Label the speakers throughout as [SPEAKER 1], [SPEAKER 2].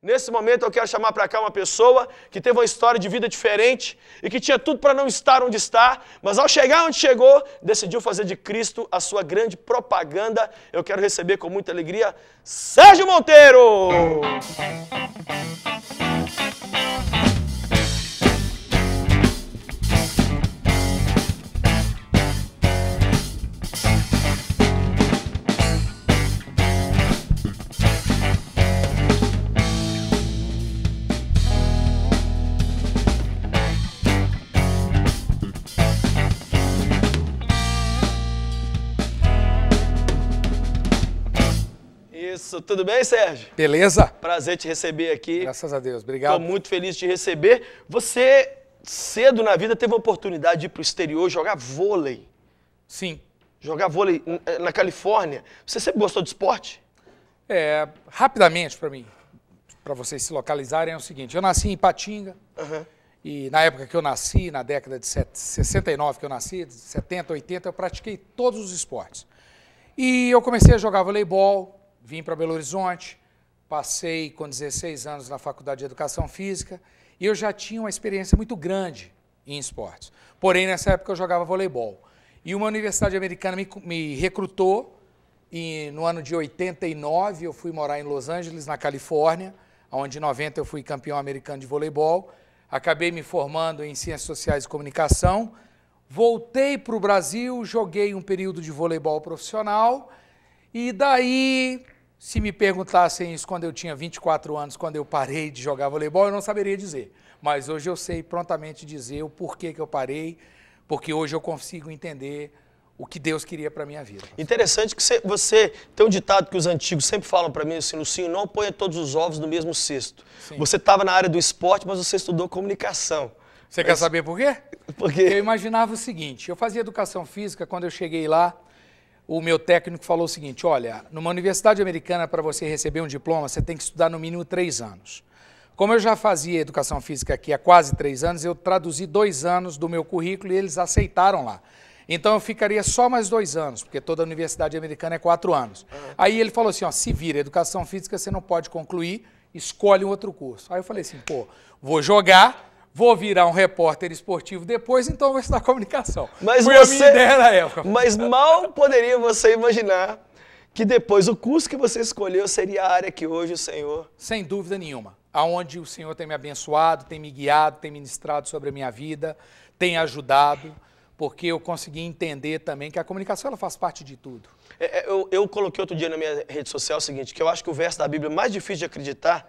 [SPEAKER 1] Nesse momento eu quero chamar para cá uma pessoa que teve uma história de vida diferente e que tinha tudo para não estar onde está, mas ao chegar onde chegou, decidiu fazer de Cristo a sua grande propaganda. Eu quero receber com muita alegria Sérgio Monteiro! Isso. Tudo bem, Sérgio? Beleza? Prazer te receber aqui. Graças a Deus. Obrigado. Estou muito feliz de receber. Você, cedo na vida, teve a oportunidade de ir para o exterior jogar vôlei. Sim. Jogar vôlei hum, eh, na Califórnia. Você sempre gostou de esporte?
[SPEAKER 2] É, rapidamente para mim, para vocês se localizarem, é o seguinte: eu nasci em Patinga. Uhum. E na época que eu nasci, na década de 69 que eu nasci, 70, 80, eu pratiquei todos os esportes. E eu comecei a jogar voleibol, vim para Belo Horizonte, passei com 16 anos na Faculdade de Educação Física e eu já tinha uma experiência muito grande em esportes. Porém, nessa época eu jogava voleibol. E uma universidade americana me, me recrutou e no ano de 89 eu fui morar em Los Angeles, na Califórnia, onde em 90 eu fui campeão americano de voleibol. Acabei me formando em Ciências Sociais e Comunicação. Voltei para o Brasil, joguei um período de voleibol profissional e daí se me perguntassem isso quando eu tinha 24 anos, quando eu parei de jogar voleibol, eu não saberia dizer. Mas hoje eu sei prontamente dizer o porquê que eu parei, porque hoje eu consigo entender o que Deus queria para minha vida.
[SPEAKER 1] Interessante que você, tem um ditado que os antigos sempre falam para mim assim, Lucinho, não ponha todos os ovos no mesmo cesto. Sim. Você estava na área do esporte, mas você estudou comunicação. Você mas... quer saber por quê? Porque eu imaginava o seguinte, eu fazia educação física quando eu cheguei lá, o meu
[SPEAKER 2] técnico falou o seguinte: olha, numa universidade americana, para você receber um diploma, você tem que estudar no mínimo três anos. Como eu já fazia educação física aqui há quase três anos, eu traduzi dois anos do meu currículo e eles aceitaram lá. Então eu ficaria só mais dois anos, porque toda universidade americana é quatro anos. Ah. Aí ele falou assim: ó, se vira, educação física você não pode concluir, escolhe um outro curso. Aí eu falei assim: pô, vou jogar Vou virar um repórter esportivo
[SPEAKER 1] depois, então vou estudar comunicação. Mas Foi você, a minha ideia na época. Mas mal poderia você imaginar que depois o curso que você escolheu seria a área que hoje o Senhor. Sem dúvida
[SPEAKER 2] nenhuma. Aonde o Senhor tem me abençoado, tem me guiado, tem ministrado sobre a minha vida, tem ajudado, porque eu consegui entender também que a comunicação ela faz parte de tudo.
[SPEAKER 1] É, é, eu, eu coloquei outro dia na minha rede social o seguinte: que eu acho que o verso da Bíblia mais difícil de acreditar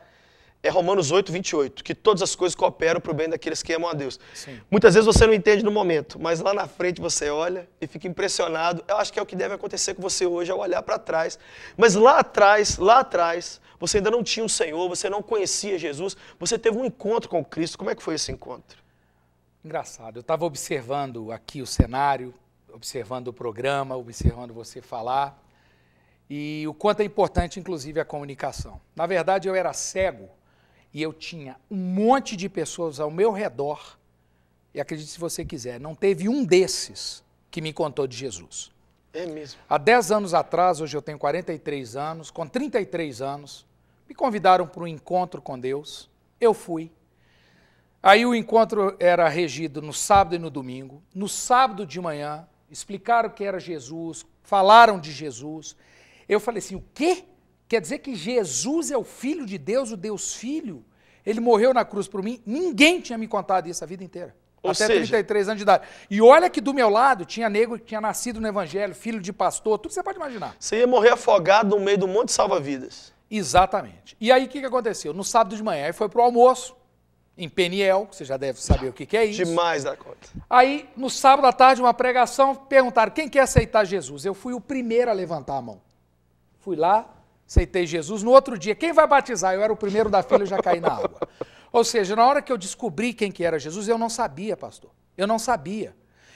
[SPEAKER 1] é Romanos 8, 28, que todas as coisas cooperam para o bem daqueles que amam a Deus. Sim. Muitas vezes você não entende no momento, mas lá na frente você olha e fica impressionado. Eu acho que é o que deve acontecer com você hoje, é olhar para trás. Mas lá atrás, lá atrás, você ainda não tinha um Senhor, você não conhecia Jesus, você teve um encontro com Cristo. Como é que foi esse encontro?
[SPEAKER 2] Engraçado, eu estava observando aqui o cenário, observando o programa, observando você falar, e o quanto é importante, inclusive, a comunicação. Na verdade, eu era cego e eu tinha um monte de pessoas ao meu redor, e acredite se você quiser, não teve um desses que me contou de Jesus. É mesmo. Há 10 anos atrás, hoje eu tenho 43 anos, com 33 anos, me convidaram para um encontro com Deus, eu fui. Aí o encontro era regido no sábado e no domingo. No sábado de manhã, explicaram o que era Jesus, falaram de Jesus. Eu falei assim: o quê? Quer dizer que Jesus é o Filho de Deus, o Deus Filho? Ele morreu na cruz por mim? Ninguém tinha me contado isso a vida inteira. Ou até seja, 33 anos de idade. E olha que do meu lado tinha negro que tinha nascido no evangelho, filho de pastor, tudo que você pode
[SPEAKER 1] imaginar. Você ia morrer afogado no meio do monte de salva-vidas. Exatamente. E aí o que, que aconteceu? No sábado de manhã, aí foi pro almoço, em Peniel, que você já deve saber o que, que é isso. Demais da conta.
[SPEAKER 2] Aí, no sábado à tarde, uma pregação, perguntaram quem quer aceitar Jesus. Eu fui o primeiro a levantar a mão. Fui lá, aceitei Jesus. No outro dia, quem vai batizar? Eu era o primeiro da fila e já caí na água. Ou seja, na hora que eu descobri quem que era Jesus, eu não sabia, pastor. Eu não sabia.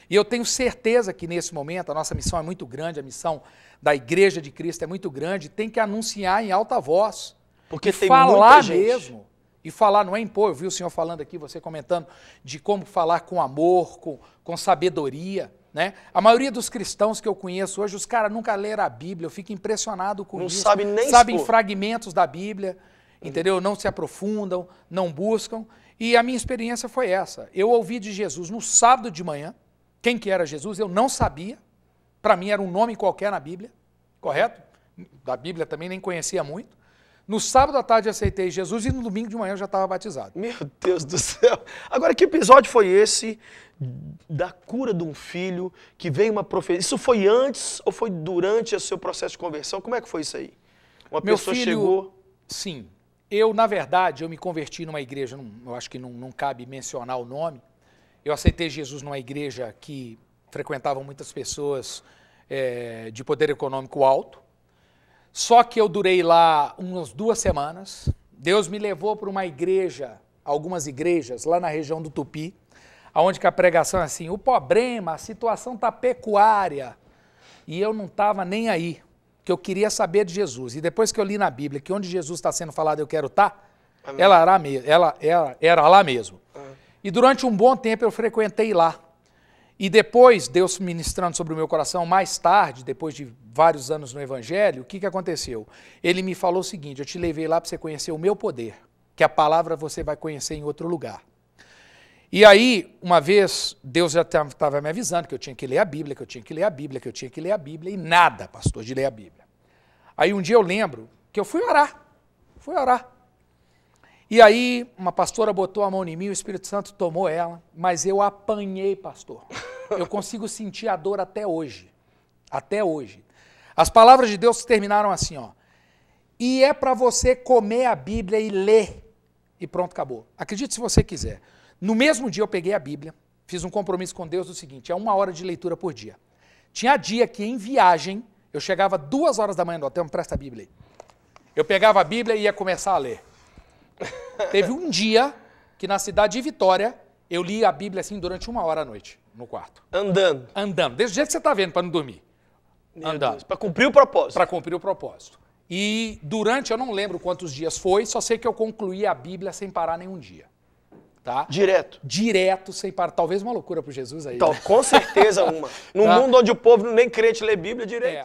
[SPEAKER 2] E eu tenho certeza que nesse momento a nossa missão é muito grande, a missão da Igreja de Cristo é muito grande, tem que anunciar em alta voz. Porque tem falar muita gente. mesmo. E falar não é impor. Eu vi o senhor falando aqui, você comentando de como falar com amor, com, com sabedoria. Né? A maioria dos cristãos que eu conheço hoje, os caras nunca leram a Bíblia, eu fico impressionado com não isso. Não sabe nem Sabem expor. fragmentos da Bíblia, entendeu? Não se aprofundam, não buscam. E a minha experiência foi essa. Eu ouvi de Jesus no sábado de manhã, quem que era Jesus, eu não sabia. Para mim era um nome qualquer na Bíblia, correto? Da Bíblia também nem conhecia muito. No sábado à tarde aceitei Jesus e
[SPEAKER 1] no domingo de manhã eu já estava batizado. Meu Deus do céu! Agora, que episódio foi esse da cura de um filho, que veio uma profecia. Isso foi antes ou foi durante o seu processo de conversão? Como é que foi isso aí? Uma Meu pessoa filho, chegou.
[SPEAKER 2] Sim. Eu, na verdade, eu me converti numa igreja, não, eu acho que não, não cabe mencionar o nome.
[SPEAKER 1] Eu aceitei Jesus
[SPEAKER 2] numa igreja que frequentavam muitas pessoas é, de poder econômico alto. Só que eu durei lá umas duas semanas. Deus me levou para uma igreja, algumas igrejas, lá na região do Tupi Aonde que a pregação é assim, o problema, a situação está pecuária. E eu não estava nem aí, que eu queria saber de Jesus. E depois que eu li na Bíblia que onde Jesus está sendo falado eu quero estar, tá", ela, era, ela, ela era lá mesmo. Amém. Ah. E durante um bom tempo eu frequentei lá. E depois, Deus ministrando sobre o meu coração, mais tarde, depois de vários anos no Evangelho, o que, que aconteceu? Ele me falou o seguinte: eu te levei lá para você conhecer o meu poder, que a palavra você vai conhecer em outro lugar. E aí, uma vez, Deus já estava me avisando que eu tinha que ler a Bíblia, que eu tinha que ler a Bíblia, que eu tinha que ler a Bíblia, e nada, pastor, de ler a Bíblia. Aí um dia eu lembro que eu fui orar, fui orar. E aí, uma pastora botou a mão em mim, o Espírito Santo tomou ela, mas eu apanhei, pastor. Eu consigo sentir a dor até hoje. Até hoje. As palavras de Deus terminaram assim, ó. E é para você comer a Bíblia e ler. E pronto, acabou. Acredite se você quiser. No mesmo dia eu peguei a Bíblia, fiz um compromisso com Deus do seguinte: é uma hora de leitura por dia. Tinha dia que em viagem eu chegava duas horas da manhã no hotel, me presta a Bíblia aí. Eu pegava a Bíblia e ia começar a ler. Teve um dia que na cidade de Vitória eu li a Bíblia assim durante uma hora à noite no quarto. Andando. Andando, desde o jeito que você está vendo para não dormir. Meu Andando. Para cumprir o propósito. Para cumprir o propósito. E durante, eu não lembro quantos dias foi, só sei que eu concluí a Bíblia sem parar nenhum dia. Tá? Direto. Direto, sem parar. Talvez uma loucura para Jesus aí. Então, né? Com certeza uma. Num tá? mundo onde o povo nem crente lê Bíblia direto. É.